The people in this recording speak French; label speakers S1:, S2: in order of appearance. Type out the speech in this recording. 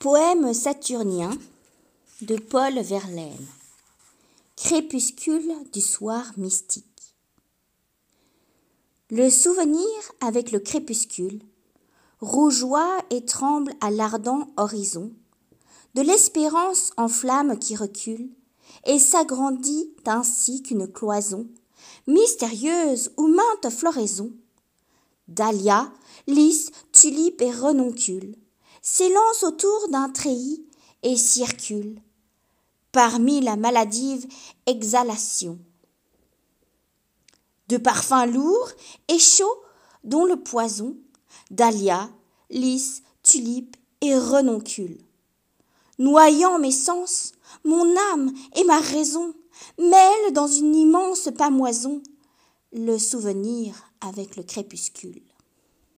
S1: Poème saturnien de Paul Verlaine. Crépuscule du soir mystique. Le souvenir avec le crépuscule rougeoie et tremble à l'ardent horizon, de l'espérance en flamme qui recule et s'agrandit ainsi qu'une cloison, mystérieuse ou mainte floraison. Dahlia, lys, tulipe et renoncules s'élance autour d'un treillis et circule parmi la maladive exhalation. De parfums lourds et chauds dont le poison, dahlia, lys, tulipes et renoncule. Noyant mes sens, mon âme et ma raison mêle dans une immense pamoison le souvenir avec le crépuscule.